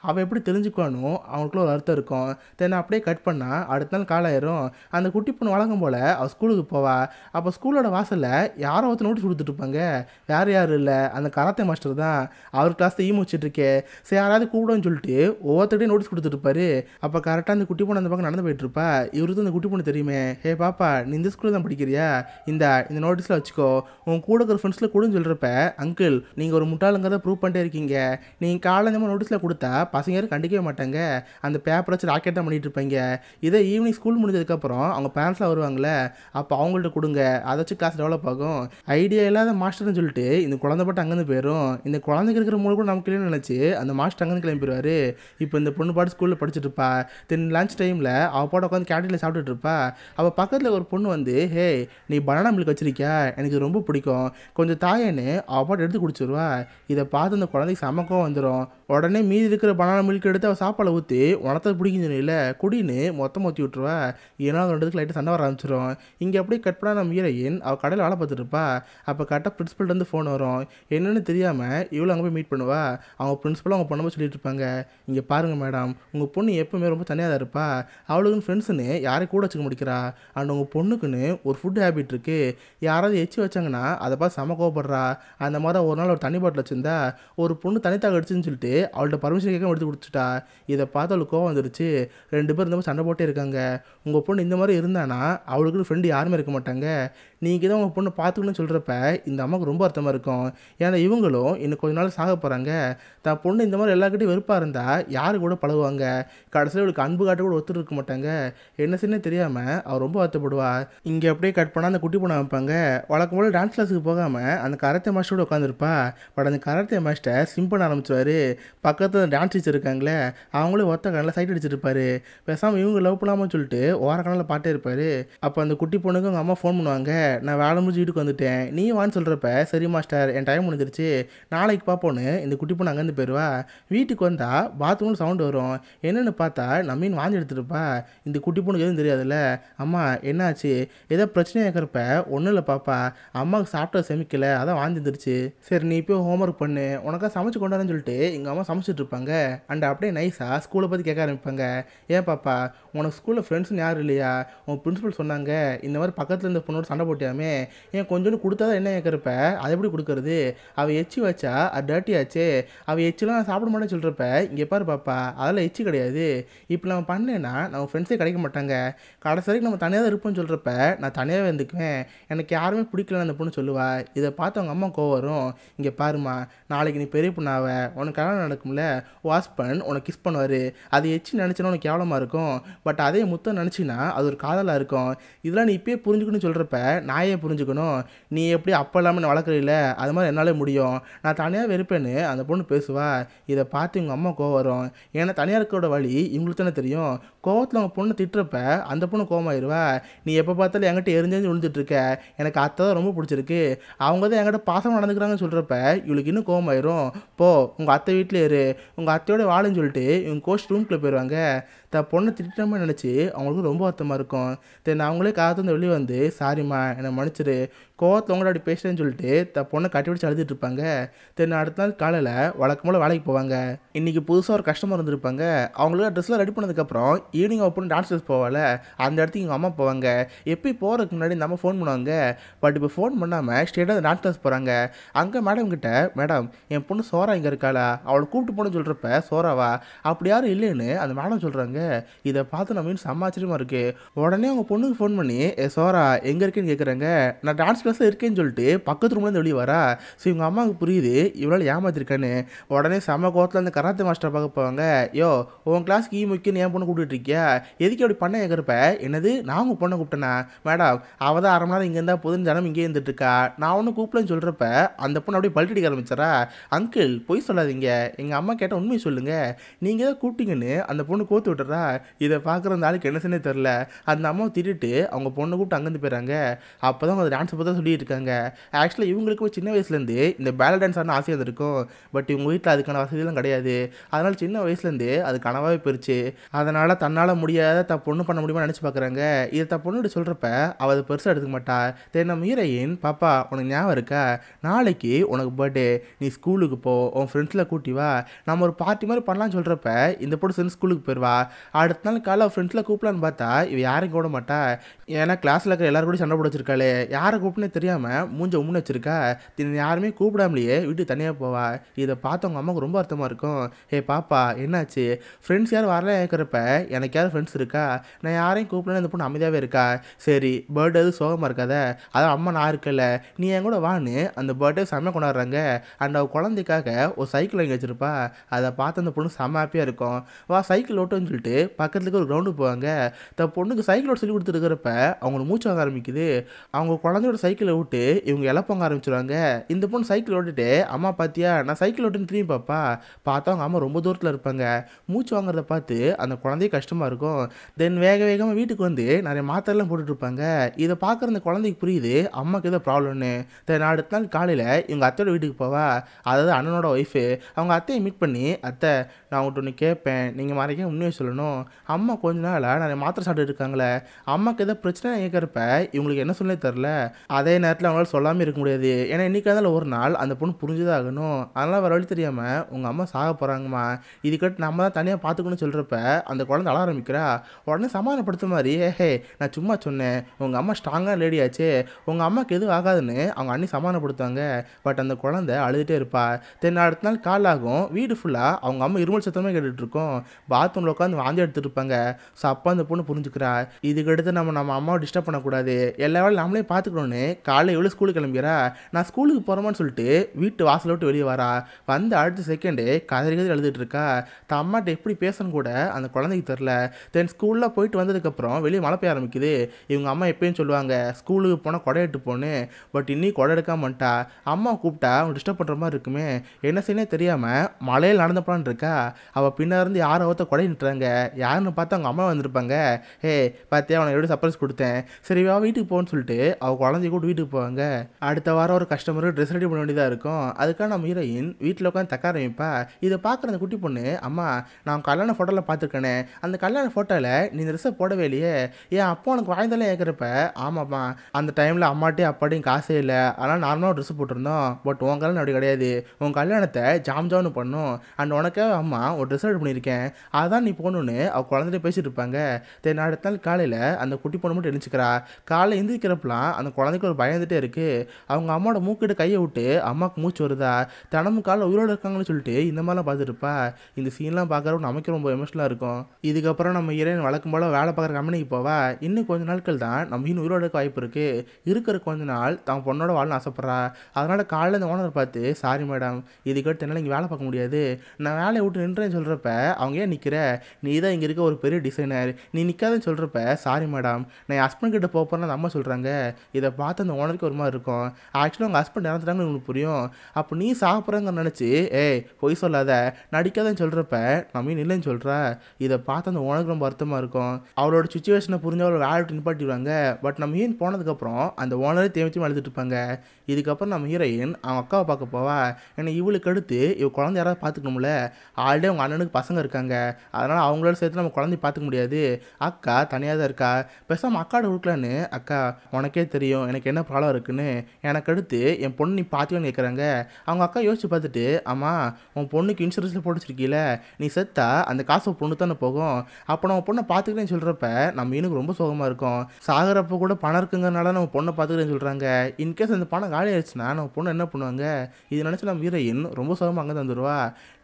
அவள் எப்படி தெரிஞ்சுக்கணும் அவனுக்குள்ள ஒரு அர்த்தம் இருக்கும் தென்னை அப்படியே கட் பண்ணால் அடுத்த நாள் காலாயிரும் அந்த குட்டி பொண்ணு வழங்கும் போல் அவள் ஸ்கூலுக்கு போவா அப்போ ஸ்கூலோட வாசலில் யாரோ ஒருத்தர் நோட்டீஸ் கொடுத்துட்ருப்பாங்க வேறு யாரும் இல்லை அந்த கராத்தே மாஸ்டர் தான் அவர் கிளாஸ் ஈ இருக்கே சரி யாராவது கூப்பிடும் சொல்லிட்டு சொல்லிட்டு ஒவ்வொருத்தையும் நோட்டீஸ் கொடுத்துருப்பாரு அப்போ கரெக்டாக அந்த குட்டி பொண்ணு அந்த பக்கம் நடந்து போயிட்டு இருப்பா இவருக்கு அந்த குட்டி பொண்ணு தெரியுமே ஹே பாப்பா நீ இந்த ஸ்கூலில் தான் படிக்கிறியா இந்த இந்த நோட்டீஸ்ல வச்சுக்கோ உன் கூட இருக்கிற ஃப்ரெண்ட்ஸில் கூட சொல்றப்ப அங்கிள் நீங்கள் ஒரு முட்டாளுங்கிறத ப்ரூவ் பண்ணிட்டே இருக்கீங்க நீங்கள் காலந்தமாக நோட்டீஸில் கொடுத்தா பசங்க யாரும் கண்டிக்கவே மாட்டாங்க அந்த பேப்பரை வச்சு ராக்கெட் தான் பண்ணிகிட்டு இருப்பீங்க இதே ஈவினிங் ஸ்கூல் முடிஞ்சதுக்கப்புறம் அவங்க பேரண்ட்ஸ்லாம் வருவாங்களே அப்போ அவங்கள்ட்ட கொடுங்க அதை வச்சு கிளாஸ் டெவலப் ஆகும் ஐடியா இல்லாத மாஸ்டர்னு சொல்லிட்டு இந்த குழந்தை பட்டு அங்கேருந்து போயிடும் இந்த குழந்தைங்க இருக்கிற மூலம் கூட நமக்கு இல்லைன்னு நினச்சி அந்த மாஸ்டர் அங்கேருந்து கிளம்பிடுவார் வந்து இப்போ இந்த பொண்ணு பாட்டு ஸ்கூலில் படிச்சுட்டு இருப்பா தென் லஞ்ச் டைமில் அவள் பாட்டு உட்காந்து கேண்டீனில் சாப்பிட்டுட்டு இருப்பா அவள் பக்கத்தில் ஒரு பொண்ணு வந்து ஹே நீ பனானா மில்க் வச்சிருக்கியா எனக்கு ரொம்ப பிடிக்கும் கொஞ்சம் தாயன்னு அவள் பாட்டு எடுத்து குடிச்சிருவா இதை பார்த்து அந்த குழந்தைக்கு சமக்கம் வந்துடும் உடனே மீதி இருக்கிற பனானா மில்க் எடுத்து அவள் சாப்பாடை ஊற்றி உனத்தை பிடிக்கும் இல்லை குடின்னு மொத்தம் ஊற்றி விட்ருவா ஏன்னா அது ரெண்டுக்கு லைட்டாக சண்டை வர ஆரம்பிச்சிடும் இங்கே அப்படியே கட் பண்ணான ஹீரோயின் அவள் கடையில் வேலை பார்த்துருப்பா அப்போ கரெக்டாக வந்து ஃபோன் வரும் என்னென்னு தெரியாமல் இவ்வளோ அங்கே போய் மீட் பண்ணுவா அவங்க பிரின்ஸிபல் அவங்க பொண்ணு சொல்லிட்டு இருப்பாங்க இங்கே பாருங்கள் மேடம் உங்கள் பொண்ணு எப்போவுமே ரொம்ப தனியாக தான் இருப்பா அவளுக்குன்னு ஃப்ரெண்ட்ஸுன்னு யாரையும் கூட வச்சுக்க முடிக்கிறா அண்ட் உங்கள் பொண்ணுக்குன்னு ஒரு ஃபுட் ஹேபிட் இருக்குது யாராவது எச்சு வச்சாங்கன்னா அதை பார்த்து செம கோவப்படுறா அந்த மாதிரி ஒரு நாள் ஒரு தண்ணி பாட்டில் வச்சுருந்தா ஒரு பொண்ணு தனித்தாக அடிச்சுன்னு சொல்லிட்டு அவள்கிட்ட பர்மிஷன் கேட்க எடுத்து கொடுத்துட்டா இதை பார்த்து அவளுக்கு கோவம் வந்துருச்சு ரெண்டு பேர் இந்த மாதிரி சண்டை போட்டே இருக்காங்க உங்கள் பொண்ணு இந்த மாதிரி இருந்தானா அவளுக்கு ஃப்ரெண்டு யாருமே இருக்க மாட்டாங்க நீங்கள் தான் உங்கள் பொண்ணை பார்த்துக்கணும்னு சொல்கிறப்ப இந்த அம்மாவுக்கு ரொம்ப அர்த்தமாக இருக்கும் ஏன்னா இவங்களும் இன்னும் கொஞ்ச நாள் சாக போகிறாங்க தான் பொண்ணு இந்த மாதிரி எல்லாருக்கிட்டையும் வெறுப்பாக இருந்தால் யாரு கூட பழகுவாங்க கடைசியில் இவளுக்கு அன்பு காட்ட கூட ஒத்துட்டு இருக்க மாட்டாங்க என்ன சின்ன தெரியாமல் அவர் ரொம்ப வருத்தப்படுவா இங்கே அப்படியே கட் பண்ணால் அந்த குட்டி பொண்ணை வைப்பாங்க வழக்கம் போல் டான்ஸ் கிளாஸுக்கு போகாமல் அந்த கரத்தை மாஸ்டரோட உட்காந்துருப்பா பட் அந்த கரத்தை மாஸ்டர் சிம் பண்ண ஆரம்பிச்சுவார் பக்கத்தில் டான்ஸ் டீச்சர் இருக்காங்களே அவங்களும் ஒத்த கணலில் சைட் அடிச்சிருப்பாரு பேசாமல் இவங்க லவ் பண்ணாமல் சொல்லிட்டு ஓர கணலில் பாட்டே இருப்பார் அப்போ அந்த குட்டி பொண்ணுக்கு அவங்க அம்மா ஃபோன் பண்ணுவாங்க நான் வேலை முடிஞ்சு வீட்டுக்கு வந்துட்டேன் நீ வான்னு சொல்கிறப்ப சரி மாஸ்டர் என் டைம் முடிஞ்சிருச்சு நாளைக்கு பார்ப்போன்னு இந்த குட்டி பொண்ணு அங்கேருந்து போயிடுவா வீட்டுக்கு வந்தால் பாத்ரூமில் சவுண்டு வரும் என்னென்னு பார்த்தா நம்மீன் வாங்கி எடுத்துருப்பா இந்த குட்டி பொண்ணுக்கு எதுவும் தெரியாதுல்ல அம்மா என்னாச்சு ஏதோ பிரச்சனையாக இருக்கிறப்ப ஒன்றும் இல்லை பாப்பா அம்மாவுக்கு சாப்பிட்ட செமிக்கலை அதான் வாஞ்சிருந்துருச்சு சரி நீ இப்போ ஹோம்ஒர்க் பண்ணு உனக்காக சமைச்சு கொண்டாருன்னு சொல்லிட்டு எங்கள் சமைச்சிட்டு சமைச்சிட்ருப்பாங்க அண்ட் அப்படியே நைஸாக ஸ்கூலை பற்றி கேட்க ஆரம்பிப்பாங்க ஏன் பாப்பா உனக்கு ஸ்கூலில் ஃப்ரெண்ட்ஸ்னு யாரும் இல்லையா உன் பிரின்ஸிபல் சொன்னாங்க இந்த மாதிரி பக்கத்தில் இருந்த பொண்ணோட சண்டை போட்டியாமே ஏன் கொஞ்சோண்டு கொடுத்தா தான் என்ன கேட்குறப்ப அதை எப்படி கொடுக்குறது அவள் எச்சி வச்சா அது டர்ட்டி ஆச்சு அவள் எச்சிலாம் நான் சாப்பிட மாட்டேன்னு சொல்கிறப்ப இங்கே பாரு பாப்பா அதெல்லாம் எச்சி கிடையாது இப்போ நம்ம பண்ணேன்னா நம்ம ஃப்ரெண்ட்ஸே கிடைக்க மாட்டாங்க கடைசி வரைக்கும் நம்ம தனியாக தான் இருப்போம்னு சொல்கிறப்ப நான் தனியாகவே இருந்துக்குவேன் எனக்கு யாருமே பிடிக்கலன்னு அந்த பொண்ணு சொல்லுவா இதை பார்த்து அவங்க அம்மா கோவம் வரும் இங்கே பாருமா நாளைக்கு நீ பெரிய பொண்ணாவ உனக்கு கல்யாணம் நடக்கும்ல வாஸ்பன் உனக்கு கிஸ் பண்ணுவார் அது எச்சு நினச்சினா உனக்கு கேவலமாக இருக்கும் பட் அதே முத்தம் நினச்சின்னா அது ஒரு காதலாக இருக்கும் இதெல்லாம் நீ இப்பயே புரிஞ்சுக்கணும்னு சொல்கிறப்ப நாயே புரிஞ்சுக்கணும் நீ எப்படி அப்போ இல்லாமல் வளர்க்குறீல அது மாதிரி என்னால் முடியும் நான் தனியாக வெறுப்பேன்னு அந்த பொண்ணு பேசுவா இதை பார்த்து இவங்க அம்மா கோவம் வரும் ஏன்னா தனியாக இருக்கிற வழி இவங்களுக்கு தானே தெரியும் கோவத்தில் அவங்க பொண்ணு திட்டுறப்ப அந்த பொண்ணு கோவமாயிருவா நீ எப்போ பார்த்தாலும் என்கிட்ட எரிஞ்சேஞ்சு விழுந்துட்டுருக்க எனக்கு அத்தை தான் ரொம்ப பிடிச்சிருக்கு அவங்க தான் என்கிட்ட பாசமாக நடந்துக்கிறாங்கன்னு சொல்கிறப்ப இவளுக்கு இன்னும் கோவமாயிரும் போ உங்கள் அத்தை வீட்டில் வீட்டில் இரு உங்கள் அத்தையோட வாழன்னு சொல்லிட்டு இவங்க கோச் ரூம்குள்ளே போயிடுவாங்க தான் பொண்ணை திட்டமே நினச்சி அவங்களுக்கு ரொம்ப அர்த்தமாக இருக்கும் தென் அவங்களே வந்து வெளியே வந்து சாரிம்மா என்னை மன்னிச்சிரு கோவத்தில் உங்களோட அப்படி பேசுகிறேன்னு சொல்லிட்டு த பொண்ணை கட்டி பிடிச்சி அழுதுட்டு இருப்பாங்க தென் அடுத்த நாள் காலையில் வழக்கம் போல் வேலைக்கு போவாங்க இன்றைக்கி புதுசாக ஒரு கஸ்டமர் இருந்திருப்பாங்க அவங்களுக்கு ட்ரெஸ்லாம் ரெடி பண்ணதுக்கப்புறம் ஈவினிங் அவள் பொண்ணு டான்ஸ் கிளாஸ் போவால அந்த இடத்துக்கு எங்கள் அம்மா போவாங்க எப்படி போகிறதுக்கு முன்னாடி நம்ம ஃபோன் பண்ணுவாங்க பட் இப்போ ஃபோன் பண்ணாமல் ஸ்டேட்டாக டான்ஸ் கிளாஸ் போகிறாங்க அங்கே மேடம் கிட்ட மேடம் என் பொண்ணு சோரா இங்கே இருக்காளா அவளை கூப்பிட்டு போகணும்னு சொல்கிறப்ப சோறாவா அப்படி யாரும் இல்லைன்னு அந்த மேடம் சொல்கிறாங்க இதை பார்த்து நம்ம செம்ம இருக்கு இருக்குது உடனே அவங்க பொண்ணுக்கு ஃபோன் பண்ணி சோரா எங்கே இருக்கேன்னு கேட்குறாங்க நான் டான்ஸ் கிளாஸில் இருக்கேன்னு சொல்லிட்டு பக்கத்து ரூம்லேருந்து வெளியே வரா ஸோ இவங்க அம்மாவுக்கு புரியுது இவ்வளோ ஏமாத்திருக்கேன்னு உடனே சம கோத்தில் அந்த கராத்தே மாஸ்டர் பார்க்க போவாங்க யோ உன் கிளாஸ்க்கு ஈ முக்கியன்னு என் பொண்ணு கூப்பிட்டு இருக்கியா எதுக்கு அப்படி பண்ண கேட்குறப்ப என்னது நான் உங்கள் பொண்ணை கூப்பிட்டேனா மேடம் அவள் தான் அரை மணி நேரம் இங்கே இருந்தால் போதுன்னு ஜனம் இங்கே இருந்துட்டுருக்கா நான் ஒன்றும் கூப்பிடலன்னு சொல்கிறப்ப அந்த பொண்ணு அப்படியே பல்ட்டடிக்க ஆரம்பிச்சாரா அங்கிள் பொய் சொல்லாதீங்க எங்கள் அம்மா கேட்டால் உண்மை சொல்லுங்கள் நீங்கள் தான் கூப்பிட்டீங்கன்னு அந்த பொண்ணு கோத்து விட்டுறா மாறுதா இதை பார்க்குற அந்த ஆளுக்கு என்ன செய்ய தெரில அந்த அம்மா திட்டுட்டு அவங்க பொண்ணை கூப்பிட்டு அங்கேருந்து போயிறாங்க அப்போ தான் அவங்க டான்ஸை பற்றி இருக்காங்க ஆக்சுவலாக இவங்களுக்கும் சின்ன வயசுலேருந்து இந்த பேலட் டான்ஸ் ஆனால் ஆசையாக இருக்கும் பட் இவங்க வீட்டில் அதுக்கான வசதியெல்லாம் கிடையாது அதனால் சின்ன வயசுலேருந்து அது கனவாகவே போயிடுச்சு அதனால் தன்னால் முடியாத த பொண்ணு பண்ண முடியுமா நினச்சி பார்க்குறாங்க இதை த பொண்ணுகிட்ட சொல்கிறப்ப அவள் அதை பெருசாக எடுத்துக்க மாட்டா தெரிய மீரையின் பாப்பா உனக்கு ஞாபகம் இருக்கா நாளைக்கு உனக்கு பர்த்டே நீ ஸ்கூலுக்கு போ உன் ஃப்ரெண்ட்ஸில் கூட்டி வா நம்ம ஒரு பார்ட்டி மாதிரி பண்ணலாம்னு சொல்கிறப்ப இந்த பொண்ணு சென்ஸ் ஸ்கூலுக்கு போயிடுவா அடுத்த நாள் காலை ஃப்ரெண்ட்ஸில் கூப்பிடலான்னு பார்த்தா இவ யாரையும் கூட மாட்டா ஏன்னா கிளாஸில் இருக்கிற எல்லாரும் கூட சண்டை போட்டு வச்சிருக்காளே யாரை கூப்பிட்னே தெரியாமல் மூஞ்ச உண்மை வச்சிருக்கா தின் யாருமே கூப்பிடாமலேயே வீட்டுக்கு தனியாக போவா இதை பார்த்து அவங்க அம்மாவுக்கு ரொம்ப அர்த்தமாக இருக்கும் ஏ பாப்பா என்னாச்சு ஃப்ரெண்ட்ஸ் யாரும் வரல இருக்கிறப்ப எனக்கு யாரும் ஃப்ரெண்ட்ஸ் இருக்கா நான் யாரையும் கூப்பிடலாம் இந்த பொண்ணு அமைதியாகவே இருக்கா சரி பர்த்டே எதுவும் சோகமாக இருக்காத அதான் அம்மா நான் இருக்கல நீ என் கூட வான்னு அந்த பர்த்டே செம்ம கொண்டாடுறாங்க அண்ட் அவள் குழந்தைக்காக ஒரு சைக்கிள் வாங்கி வச்சிருப்பா அதை பார்த்து அந்த பொண்ணு செம்ம ஹாப்பியாக இருக்கும் வா சைக்கிள் ஓட்டுன்னு சொல்லிட்டு பக்கத்துக்கு ஒரு கிரவுண்டு போவாங்க த பொண்ணுக்கு சைக்கிளோட சொல்லி கொடுத்துருக்கிறப்ப அவங்களுக்கு மூச்சு வாங்க ஆரம்பிக்குது அவங்க குழந்தையோட சைக்கிளை விட்டு இவங்க இழப்பாங்க ஆரம்பிச்சிருவாங்க இந்த பொண்ணு சைக்கிள் ஓட்டுட்டு அம்மா பார்த்தியா நான் சைக்கிள் ஓட்டுன்னு திரும்பி பாப்பா பார்த்தா அவங்க அம்மா ரொம்ப தூரத்தில் இருப்பாங்க மூச்சு வாங்குறத பார்த்து அந்த குழந்தைய கஷ்டமாக இருக்கும் தென் வேக வேகமாக வீட்டுக்கு வந்து நிறைய மாத்திரைலாம் போட்டுட்ருப்பாங்க இதை பார்க்குற அந்த குழந்தைக்கு புரியுது அம்மாவுக்கு ஏதோ ப்ராப்ளம்னு தென் அடுத்த நாள் காலையில் இவங்க அத்தையோட வீட்டுக்கு போவா அதாவது அண்ணனோட ஒய்ஃபு அவங்க அத்தையை மீட் பண்ணி அத்தை நான் அவங்கள்ட்ட ஒன்று கேட்பேன் நீங்கள் மறைக்க உண்மையை சொல்லணும் சொல்லணும் அம்மா கொஞ்ச நாள் நிறைய மாத்திரை சாப்பிட்டு இருக்காங்களே அம்மாக்கு ஏதோ பிரச்சனை கேட்குறப்ப இவங்களுக்கு என்ன சொல்லி தெரில அதே நேரத்தில் அவங்களால சொல்லாமல் இருக்க முடியாது ஏன்னா என்றைக்காக ஒரு நாள் அந்த பொண்ணு புரிஞ்சுதாகணும் அதனால் வர வழி தெரியாமல் உங்கள் அம்மா சாக போகிறாங்கம்மா இதுக்கட்டு நம்ம தான் தனியாக பார்த்துக்கணும்னு சொல்கிறப்ப அந்த குழந்தை அழ ஆரம்பிக்கிறா உடனே சமாதானப்படுத்த மாதிரி ஏஹே நான் சும்மா சொன்னேன் உங்கள் அம்மா ஸ்ட்ராங்காக லேடி ஆச்சு உங்கள் அம்மாவுக்கு எதுவும் ஆகாதுன்னு அவங்க அண்ணி சமாதானப்படுத்துவாங்க பட் அந்த குழந்தை அழுதுகிட்டே இருப்பா தென் அடுத்த நாள் காலாகும் வீடு ஃபுல்லாக அவங்க அம்மா இருமல் சத்தமே கேட்டுட்ருக்கோம் பாத்ரூமில் உட்காந்து வாந்தி எடுத்துருப்பாங்க ஸோ அப்போ அந்த பொண்ணு புரிஞ்சுக்கிறா இதுக்கடுத்து நம்ம நம்ம அம்மாவை டிஸ்டர்ப் பண்ணக்கூடாது எல்லா வேலையும் நம்மளே பார்த்துக்கணும்னு காலையில் எவ்வளோ ஸ்கூலுக்கு கிளம்புறா நான் ஸ்கூலுக்கு போகிறோமான்னு சொல்லிட்டு வீட்டு வாசலை விட்டு வெளியே வரா வந்த அடுத்த செகண்டு கதறி கதறி எழுதிட்டு இருக்கா அம்மாட்ட எப்படி பேசணும் கூட அந்த குழந்தைக்கு தெரில தென் ஸ்கூலில் போயிட்டு வந்ததுக்கப்புறம் வெளியே மழை பெய்ய ஆரம்பிக்குது இவங்க அம்மா எப்பயும் சொல்லுவாங்க ஸ்கூலுக்கு போனால் கொடை எடுத்து போன்னு பட் இன்னும் கொடை எடுக்க மாட்டா அம்மா கூப்பிட்டா அவங்க டிஸ்டர்ப் பண்ணுற மாதிரி இருக்குமே என்ன செய்யணும் தெரியாமல் மழையில் போலான்னு இருக்கா அவள் பின்னாடி இருந்து யாரோ ஒருத்த கொடை நிட்டுறாங்க யாருன்னு பார்த்தா அவங்க அம்மா வந்திருப்பாங்க ஏ பார்த்தியா அவனை எப்படி சர்ப்ரைஸ் கொடுத்தேன் சரி வா வீட்டுக்கு போகணும்னு சொல்லிட்டு அவள் குழந்தைய கூட வீட்டுக்கு போவாங்க அடுத்த வாரம் ஒரு கஸ்டமருக்கு ட்ரெஸ் ரெடி பண்ண வேண்டியதாக இருக்கும் அதுக்காக நம்ம ஹீரோயின் வீட்டில் உட்காந்து தக்க ஆரம்பிப்பா இதை பார்க்குற அந்த குட்டி பொண்ணு அம்மா நான் கல்யாண ஃபோட்டோவில் பார்த்துருக்கேனே அந்த கல்யாண ஃபோட்டோவில் நீ இந்த ட்ரெஸ்ஸை போடவே இல்லையே ஏன் அப்போ உனக்கு வாய்ந்தாலே கேட்குறப்ப ஆமாம்மா அந்த டைமில் அம்மாட்டையும் அப்பாட்டையும் காசே இல்லை ஆனால் நார்மலாக ட்ரெஸ் போட்டிருந்தோம் பட் உன் கல்யாணம் அப்படி கிடையாது உன் கல்யாணத்தை ஜாம் ஜாம்னு பண்ணும் அண்ட் உனக்கே அம்மா ஒரு ட்ரெஸ் ரெடி பண்ணியிருக்கேன் அதான் நீ போகணும் ஒன்றுன்னு அவள் குழந்தைகிட்ட பேசிகிட்டு இருப்பாங்க தெரிய அடுத்த நாள் காலையில் அந்த குட்டி பொண்ணு மட்டும் எழுச்சிக்கிறா காலையில் எந்திரிக்கிறப்பெல்லாம் அந்த குழந்தைக்கு ஒரு பயந்துகிட்டே இருக்குது அவங்க அம்மாவோட மூக்கிட்ட கையை விட்டு அம்மாவுக்கு மூச்சு வருதா தினமும் காலையில் உயிரோடு இருக்காங்கன்னு சொல்லிட்டு இந்த மாதிரிலாம் பார்த்துருப்பா இந்த சீன்லாம் பார்க்குற நமக்கு ரொம்ப எமோஷனலாக இருக்கும் இதுக்கப்புறம் நம்ம இறையன் வளர்க்கும் போல வேலை பார்க்குற கம்பெனிக்கு போவா இன்னும் கொஞ்ச நாட்கள் தான் நம்ம இன்னும் உயிரோடு இருக்க வாய்ப்பு இருக்குது இருக்கிற கொஞ்ச நாள் தான் பொண்ணோட வாழ்னு ஆசைப்பட்றா அதனால் காலையில் இந்த ஓனர் பார்த்து சாரி மேடம் இதுக்கடுத்து என்னால் இங்கே வேலை பார்க்க முடியாது நான் வேலையை விட்டு நின்றேன்னு சொல்கிறப்ப அவங்க ஏன் நிற்கிற நீ இதுதான் இங்கே இருக்க ஒரு பெரிய டிசைனர் நீ நிற்காதன்னு சொல்கிறப்ப சாரி மேடம் நான் என் ஹஸ்பண்ட் கிட்ட போகிறேன்னு அந்த அம்மா சொல்கிறாங்க இதை பார்த்து அந்த ஓனருக்கு ஒரு மாதிரி இருக்கும் ஆக்சுவலாக உங்கள் ஹஸ்பண்ட் இறந்துட்டாங்கன்னு உங்களுக்கு புரியும் அப்போ நீ சாப்பிட்றங்க நினச்சி ஏய் பொய் சொல்லாத நடிக்காதன்னு சொல்கிறப்ப நம்ம இல்லைன்னு சொல்கிற இதை பார்த்து அந்த ஓனருக்கு ரொம்ப வருத்தமாக இருக்கும் அவளோட சுச்சுவேஷனை புரிஞ்சு அவளோட ஆள் நிப்பாட்டிடுவாங்க பட் நம்ம ஏன் போனதுக்கப்புறம் அந்த ஓனரே தேவைத்தையும் அழுதுட்டு இருப்பாங்க இதுக்கப்புறம் நம்ம ஹீரோயின் அவன் அக்காவை பார்க்க போவா ஏன்னா இவளுக்கு அடுத்து இவ குழந்தை யாராவது பார்த்துக்கணும்ல ஆல்ரெடி அவங்க அண்ணனுக்கு பசங்க இருக்காங்க அதனால் அவங்களோட சேர்த்து நம்ம குழந்தைய பார்த்துக்க முடியாது அக்கா தனியாக தான் இருக்கா பேசாமல் அக்காட கொடுக்கலான்னு அக்கா உனக்கே தெரியும் எனக்கு என்ன ப்ராப்ளம் இருக்குன்னு எனக்கு அடுத்து என் பொண்ணு நீ பார்த்துக்கோன்னு கேட்குறாங்க அவங்க அக்கா யோசிச்சு பார்த்துட்டு ஆமாம் உன் பொண்ணுக்கு இன்சூரன்ஸில் போட்டு வச்சிருக்கீல நீ செத்தா அந்த காசு பொண்ணு தானே போகும் அப்போ நம்ம பொண்ணை பார்த்துக்கிறேன்னு சொல்கிறப்ப நம்ம இன்னுக்கு ரொம்ப சோகமாக இருக்கும் சாகிறப்ப கூட பணம் இருக்குங்கிறனால நம்ம பொண்ணை பார்த்துக்கிறேன்னு சொல்கிறாங்க இன்கேஸ் அந்த பணம் காலி ஆயிடுச்சுன்னா நம்ம பொண்ணு என்ன பண்ணுவாங்க இது நினச்சி நம்ம வீரை இன்னும் ரொம்ப சுகமாக அங்கே தந்துடுவா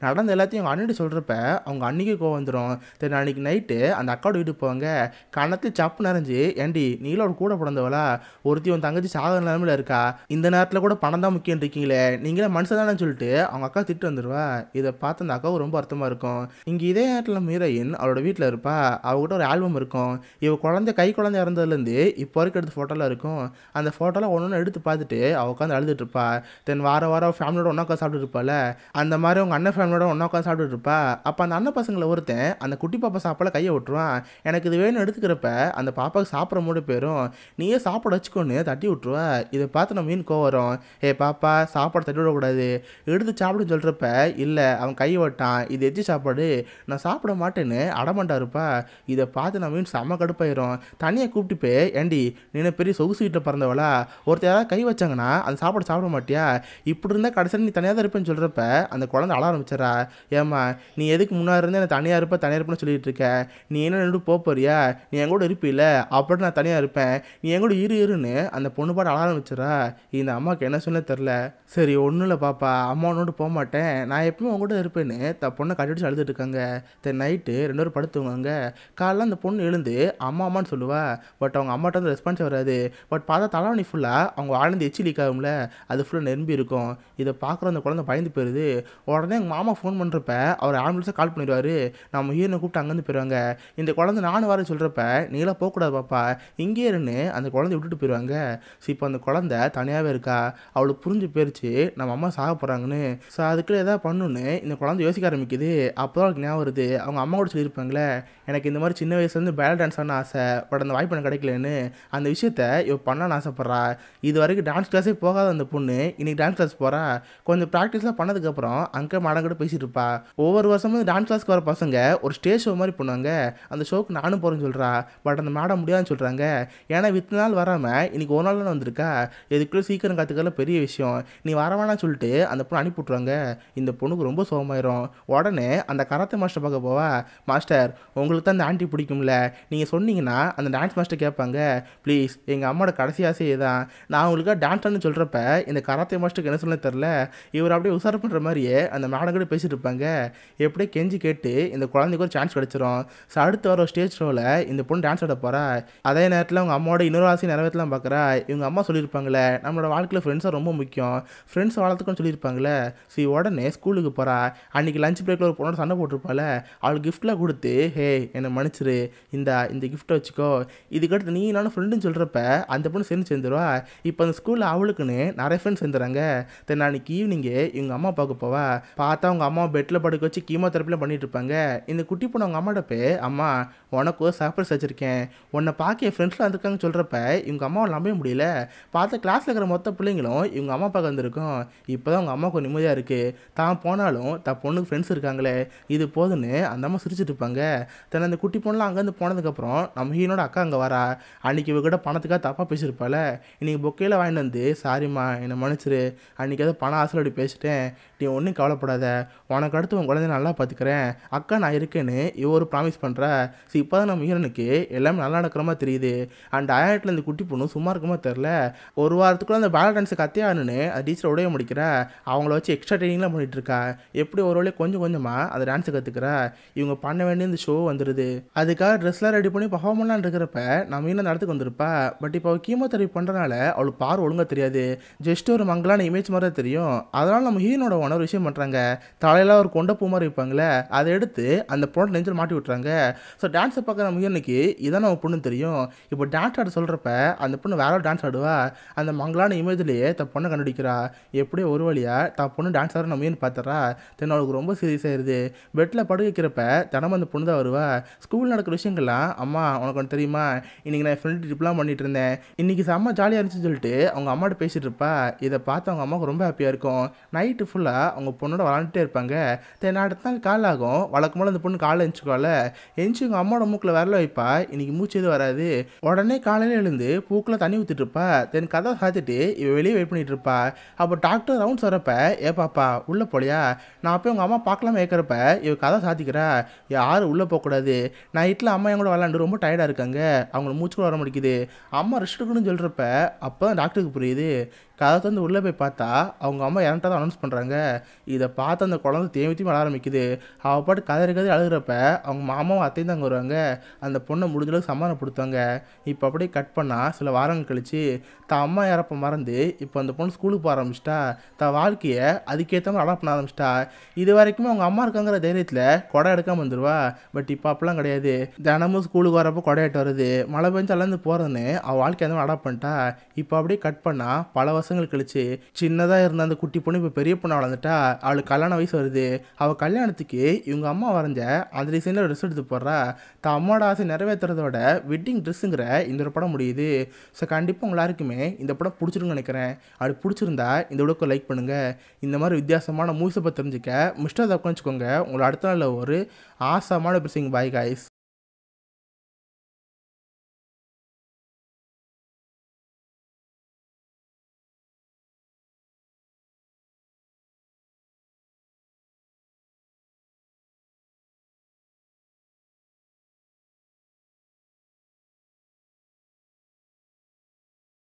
நடந்த எல்லாத்தையும் அவங்க அண்ணிட்டு சொல்கிறப்ப அவங்க அன்றைக்கி கோவம் வந்துடும் தென் அன்னைக்கு நைட்டு அந்த அக்காவோட வீட்டுக்கு போவாங்க கணத்து சப்பு நிறைஞ்சு ஏண்டி அவர் கூட பிறந்தவளா ஒருத்தி உன் தங்கச்சி சாக நிலமையில் இருக்கா இந்த நேரத்தில் கூட பணம் தான் முக்கியம் இருக்கீங்களே நீங்களே மனுஷன் தானே சொல்லிட்டு அவங்க அக்கா திட்டு வந்துடுவா இதை பார்த்து அந்த அக்காவுக்கு ரொம்ப அர்த்தமாக இருக்கும் இங்கே இதே நேரத்தில் மீரையின் அவளோட வீட்டில் இருப்பா அவகிட்ட ஒரு ஆல்பம் இருக்கும் இவ குழந்தை கை குழந்தை இறந்ததுலேருந்து இப்போ வரைக்கும் எடுத்து ஃபோட்டோலாம் இருக்கும் அந்த ஃபோட்டோலாம் ஒன்று ஒன்று எடுத்து பார்த்துட்டு அவள் உட்காந்து அழுதுட்டு இருப்பா தென் வார வாரம் ஃபேமிலியோட ஒன்றா உட்காந்து சாப்பிட்டு இருப்பாள் அந்த மாதிரி அவங்க அண்ணன் அவனோட ஒன்றா உட்காந்து சாப்பிட்டுட்டு இருப்பா அப்போ அந்த அண்ணன் பசங்களை ஒருத்தன் அந்த குட்டி பாப்பா சாப்பிட கையை விட்டுருவான் எனக்கு இது வேணும் எடுத்துக்கிறப்ப அந்த பாப்பாவுக்கு சாப்பிட்ற மூடு போயிடும் நீயே சாப்பாடு வச்சுக்கோன்னு தட்டி விட்டுருவா இதை பார்த்து நம்ம மீன் கோவரும் ஏ பாப்பா சாப்பாடு தட்டி விடக்கூடாது எடுத்து சாப்பிடுன்னு சொல்கிறப்ப இல்லை அவன் கையை விட்டான் இது எச்சு சாப்பாடு நான் சாப்பிட மாட்டேன்னு அடமாண்டா இருப்பா இதை பார்த்து நம்ம மீன் செம கடுப்பாயிரும் தனியாக கூப்பிட்டு போய் ஏண்டி நீன பெரிய சொகுசு வீட்டில் பிறந்தவளா ஒருத்தர் யாராவது கை வச்சாங்கன்னா அந்த சாப்பாடு சாப்பிட மாட்டியா இப்படி இருந்தால் கடைசியில் நீ தனியாக தான் இருப்பேன்னு சொல்கிறப்ப அந்த குழந்தை அழ ஆரம்பிச்சார் பேசுகிறா ஏம்மா நீ எதுக்கு முன்னாடி இருந்து எனக்கு தனியாக இருப்ப தனியாக இருப்பேன்னு சொல்லிட்டு இருக்க நீ என்ன நின்று போறியா நீ என் கூட இருப்பில்ல அப்படின்னு நான் தனியாக இருப்பேன் நீ எங்கூட இரு இருன்னு அந்த பொண்ணு பாட்டு அலாரம் வச்சுரா இந்த அம்மாவுக்கு என்ன சொல்ல தெரில சரி ஒன்றும் இல்லை பாப்பா அம்மா உன்னோட போக மாட்டேன் நான் எப்பவும் அவங்க கூட இருப்பேன்னு த பொண்ணை கட்டி அழுதுட்டு இருக்காங்க தென் நைட்டு ரெண்டு பேரும் படுத்துவாங்க காலைல அந்த பொண்ணு எழுந்து அம்மா அம்மான்னு சொல்லுவா பட் அவங்க அம்மாட்ட வந்து ரெஸ்பான்ஸ் வராது பட் பார்த்தா தலைவணி ஃபுல்லாக அவங்க வாழ்ந்து எச்சி லீக் ஆகும்ல அது ஃபுல்லாக நெரும்பி இருக்கும் இதை பார்க்குற அந்த குழந்தை பயந்து போயிருது உடனே எங்கள் மாமா மாமா ஃபோன் பண்ணுறப்ப அவர் ஆம்புலன்ஸை கால் பண்ணிடுவார் நம்ம ஹீரனை கூப்பிட்டு அங்கேருந்து போயிடுவாங்க இந்த குழந்தை நானும் வர சொல்கிறப்ப நீலாம் போகக்கூடாது பாப்பா இங்கே இருந்து அந்த குழந்தை விட்டுட்டு போயிடுவாங்க ஸோ இப்போ அந்த குழந்தை தனியாகவே இருக்கா அவளுக்கு புரிஞ்சு போயிடுச்சு நம்ம அம்மா சாக போகிறாங்கன்னு ஸோ அதுக்குள்ளே எதாவது பண்ணுன்னு இந்த குழந்தை யோசிக்க ஆரம்பிக்குது அப்போ தான் அவளுக்கு ஞாபகம் வருது அவங்க அம்மா கூட சொல்லியிருப்பாங்களே எனக்கு இந்த மாதிரி சின்ன வயசுலேருந்து பேலல் டான்ஸ் ஆன ஆசை பட் அந்த வாய்ப்பு எனக்கு கிடைக்கலன்னு அந்த விஷயத்த இவ பண்ணான்னு ஆசைப்பட்றா இது வரைக்கும் டான்ஸ் கிளாஸே போகாத அந்த பொண்ணு இன்றைக்கி டான்ஸ் கிளாஸ் போகிறா கொஞ்சம் ப்ராக்டிஸ்லாம் பண்ணதுக்கப்புறம் அங்கே மடங்கு பேசிட்டு இருப்பா ஒவ்வொரு வருஷமும் டான்ஸ் கிளாஸ்க்கு வர பசங்க ஒரு ஸ்டேஜ் ஷோ மாதிரி பண்ணுவாங்க அந்த ஷோக்கு நானும் போகிறேன்னு சொல்கிறா பட் அந்த மேடம் முடியாதுன்னு சொல்கிறாங்க ஏன்னா வித்து நாள் வராமல் இன்றைக்கி ஒரு நாள் வந்திருக்கா எதுக்குள்ளே சீக்கிரம் கற்றுக்கல பெரிய விஷயம் நீ வர சொல்லிட்டு அந்த பொண்ணு அனுப்பிவிட்ருவாங்க இந்த பொண்ணுக்கு ரொம்ப சோகமாயிரும் உடனே அந்த கராத்தே மாஸ்டர் பார்க்க போவா மாஸ்டர் உங்களுக்கு தான் அந்த ஆண்டி பிடிக்கும்ல நீங்கள் சொன்னீங்கன்னா அந்த டான்ஸ் மாஸ்டர் கேட்பாங்க ப்ளீஸ் எங்கள் அம்மாவோட கடைசி ஆசையே தான் நான் உங்களுக்காக டான்ஸ் சொல்கிறப்ப இந்த கராத்தே மாஸ்டருக்கு என்ன சொல்ல தெரில இவர் அப்படியே உசார் பண்ணுற மாதிரியே அந்த மேடம் கூட பேசிட்டு பேசிகிட்டு இருப்பாங்க எப்படியே கெஞ்சி கேட்டு இந்த குழந்தைக்கு ஒரு சான்ஸ் கிடச்சிரும் ஸோ அடுத்து வர ஸ்டேஜ் ஷோவில் இந்த பொண்ணு டான்ஸ் ஆட போகிறா அதே நேரத்தில் அவங்க அம்மாவோட இன்னொரு ஆசையை நிறைவேற்றலாம் பார்க்குறா இவங்க அம்மா சொல்லியிருப்பாங்களே நம்மளோட வாழ்க்கையில் ஃப்ரெண்ட்ஸாக ரொம்ப முக்கியம் ஃப்ரெண்ட்ஸ் வளர்த்துக்கணும்னு சொல்லியிருப்பாங்களே ஸோ உடனே ஸ்கூலுக்கு போகிறா அன்றைக்கி லஞ்ச் பிரேக்கில் ஒரு பொண்ணோட சண்டை போட்டிருப்பாள் அவளுக்கு கிஃப்ட்லாம் கொடுத்து ஹே என்னை மன்னிச்சிரு இந்த இந்த கிஃப்ட்டை வச்சுக்கோ இதுக்கடுத்து நீ நானும் ஃப்ரெண்டுன்னு சொல்கிறப்ப அந்த பொண்ணு சேர்ந்து சேர்ந்துருவா இப்போ அந்த ஸ்கூலில் அவளுக்குன்னு நிறைய ஃப்ரெண்ட்ஸ் சேர்ந்துறாங்க தென் அன்றைக்கி ஈவினிங்கே இவங்க அம்மா பார்க்க போவா பார்த்தா அவங்க அவங்க அம்மாவை பெட்டில் படுக்க வச்சு தெரப்பிலாம் பண்ணிகிட்டு இருப்பாங்க இந்த குட்டி பொண்ணு அவங்க அம்மாட்ட போய் அம்மா உனக்கு சர்ப்ரைஸ் வச்சுருக்கேன் உன்னை பார்க்க என் ஃப்ரெண்ட்ஸ்லாம் வந்திருக்காங்கன்னு சொல்கிறப்ப இவங்க அம்மாவை நம்பவே முடியல பார்த்த கிளாஸில் இருக்கிற மொத்த பிள்ளைங்களும் இவங்க அம்மா அப்பா வந்திருக்கோம் இப்போ தான் அவங்க அம்மாவுக்கு நிம்மதியாக இருக்குது தான் போனாலும் த பொண்ணுக்கு ஃப்ரெண்ட்ஸ் இருக்காங்களே இது போதுன்னு அந்த அம்மா சிரிச்சுட்டு இருப்பாங்க தன் அந்த குட்டி பொண்ணுலாம் அங்கேருந்து போனதுக்கப்புறம் நம்ம ஹீனோட அக்கா அங்கே வரா அன்றைக்கி இவங்க கூட பணத்துக்காக தப்பாக பேசியிருப்பாள் இன்றைக்கி பொக்கையில் வாங்கிட்டு வந்து சாரிம்மா என்னை மன்னிச்சிரு அன்றைக்கி ஏதோ பணம் அப்படி பேசிட்டேன் நீ ஒன்றும் கவலைப்படாத உனக்கு அடுத்து உன் குழந்தைய நல்லா பார்த்துக்கிறேன் அக்கா நான் இருக்கேன்னு இவ ஒரு ப்ராமிஸ் பண்ணுறா ஸோ இப்போ தான் நம்ம ஈரனுக்கு எல்லாமே நல்லா நடக்கிற மாதிரி தெரியுது அண்ட் அயாட்டில் இந்த குட்டி பொண்ணு சும்மா இருக்குமா தெரில ஒரு வாரத்துக்குள்ளே அந்த பேலட் டான்ஸை கத்தியானுன்னு அது டீச்சர் உடைய முடிக்கிறா அவங்கள வச்சு எக்ஸ்ட்ரா ட்ரைனிங்லாம் இருக்கா எப்படி ஒரு வழியே கொஞ்சம் கொஞ்சமாக அந்த டான்ஸை கற்றுக்கிறா இவங்க பண்ண வேண்டிய இந்த ஷோ வந்துடுது அதுக்காக ட்ரெஸ்லாம் ரெடி பண்ணி பர்ஃபார்ம் பண்ணலான் இருக்கிறப்ப நம்ம இன்னும் நடத்துக்கு வந்திருப்பா பட் இப்போ அவள் கீமோதெரப்பி பண்ணுறனால அவளுக்கு பார் ஒழுங்காக தெரியாது ஜஸ்ட் ஒரு மங்களான இமேஜ் மாதிரி தான் தெரியும் அதனால் நம்ம ஹீனோட உணர்வு விஷயம் பண்ணுறாங்க தலையில் ஒரு கொண்ட பூ மாதிரி வைப்பாங்களே அதை எடுத்து அந்த பொண்ணு நெஞ்சில் மாட்டி விட்டுறாங்க ஸோ டான்ஸை பார்க்குற முயனுக்கு இதான் நம்ம பொண்ணு தெரியும் இப்போ டான்ஸ் ஆட சொல்கிறப்ப அந்த பொண்ணு வேற டான்ஸ் ஆடுவா அந்த மங்களான இமேஜ்லேயே தன் பொண்ணை கண்டுபிடிக்கிறா எப்படியோ ஒரு வழியாக தான் பொண்ணு டான்ஸ் ஆடுற முயன் பார்த்துறா தென் அவளுக்கு ரொம்ப சீரியஸ் ஆயிடுது பெட்டில் படுக்கிறப்ப தினமும் அந்த பொண்ணு தான் வருவா ஸ்கூல் நடக்கிற விஷயங்கள்லாம் அம்மா உனக்கு ஒன்று தெரியுமா இன்றைக்கி நான் ஃப்ரெண்ட் ட்ரிப்லாம் பண்ணிட்டு இருந்தேன் இன்றைக்கி செம்ம ஜாலியாக இருந்துச்சுன்னு சொல்லிட்டு அவங்க அம்மாட்ட பேசிகிட்டு இருப்பா இதை பார்த்து அவங்க அம்மாவுக்கு ரொம்ப ஹாப்பியாக இருக்கும் நைட்டு ஃபுல்லாக அவங்க பொண்ணோட விளாண்டுட்டு பார்த்துட்டே இருப்பாங்க தென் அடுத்த நாள் கால் ஆகும் வழக்கமாக அந்த பொண்ணு காலை எழுந்துக்கோல எழுந்துச்சு உங்கள் அம்மாவோட மூக்கில் வரல வைப்பா இன்னைக்கு மூச்சு எதுவும் வராது உடனே காலையில் எழுந்து பூக்கில் தண்ணி ஊற்றிட்டு இருப்பா தென் கதவை சாத்திட்டு இவ வெளியே வெயிட் பண்ணிட்டு இருப்பா அப்போ டாக்டர் ரவுண்ட்ஸ் வரப்ப ஏ பாப்பா உள்ளே போலியா நான் அப்போ உங்கள் அம்மா பார்க்கலாமே கேட்குறப்ப இவ கதை சாத்திக்கிறா யாரும் உள்ளே போகக்கூடாது நான் இட்டில் அம்மா என் கூட விளாண்டு ரொம்ப டயர்டாக இருக்காங்க அவங்களுக்கு மூச்சு கூட வர முடிக்குது அம்மா ரெஸ்ட் எடுக்கணும்னு சொல்கிறப்ப அப்போ தான் டாக்டருக்கு புரியுது கதை வந்து உள்ளே போய் பார்த்தா அவங்க அம்மா யார்கிட்ட தான் அனௌன்ஸ் பண்ணுறாங்க இதை பார்த்து அந்த குழந்தை தேவி தேவி ஆரம்பிக்குது அவள் பாட்டு கதறி இருக்கிறது அழுகிறப்ப அவங்க மாமாவும் அத்தையும் தாங்க வருவாங்க அந்த பொண்ணை முடிஞ்சளவுக்கு கொடுத்தாங்க இப்போ அப்படியே கட் பண்ணால் சில வாரங்கள் கழித்து தான் அம்மா இறப்ப மறந்து இப்போ அந்த பொண்ணு ஸ்கூலுக்கு போக ஆரம்பிச்சிட்டா தான் வாழ்க்கையை அதுக்கேற்ற மாதிரி அடாப்ட் பண்ண ஆரம்பிச்சிட்டா இது வரைக்குமே அவங்க அம்மா இருக்காங்கிற தைரியத்தில் கொடை எடுக்காமல் வந்துடுவா பட் இப்போ அப்பெல்லாம் கிடையாது தினமும் ஸ்கூலுக்கு வரப்போ கொடையாட்டு வருது மழை பெஞ்சு அல்லந்து போகிறதுன்னு அவள் வாழ்க்கையாக அந்த அடாப்ட் பண்ணிட்டா இப்போ அப்படியே கட் பண்ணால் பல வருஷம் வருஷங்கள் கழிச்சு சின்னதாக இருந்த அந்த குட்டி பொண்ணு இப்போ பெரிய பொண்ணு வளர்ந்துட்டா அவளுக்கு கல்யாண வயசு வருது அவள் கல்யாணத்துக்கு இவங்க அம்மா வரைஞ்ச அந்த டிசைனில் ட்ரெஸ் எடுத்து போடுறா தான் அம்மாவோட ஆசை நிறைவேற்றுறதோட வெட்டிங் ட்ரெஸ்ஸுங்கிற இந்த ஒரு படம் முடியுது ஸோ கண்டிப்பாக உங்கள் எல்லாருக்குமே இந்த படம் பிடிச்சிருன்னு நினைக்கிறேன் அப்படி பிடிச்சிருந்தா இந்த விடக்கு லைக் பண்ணுங்கள் இந்த மாதிரி வித்தியாசமான மூவிஸை பற்றி தெரிஞ்சுக்க மிஸ்டர் தக்கோன்னு வச்சுக்கோங்க உங்களை அடுத்த நாளில் ஒரு ஆசமான பிரசிங் பாய் காய்ஸ்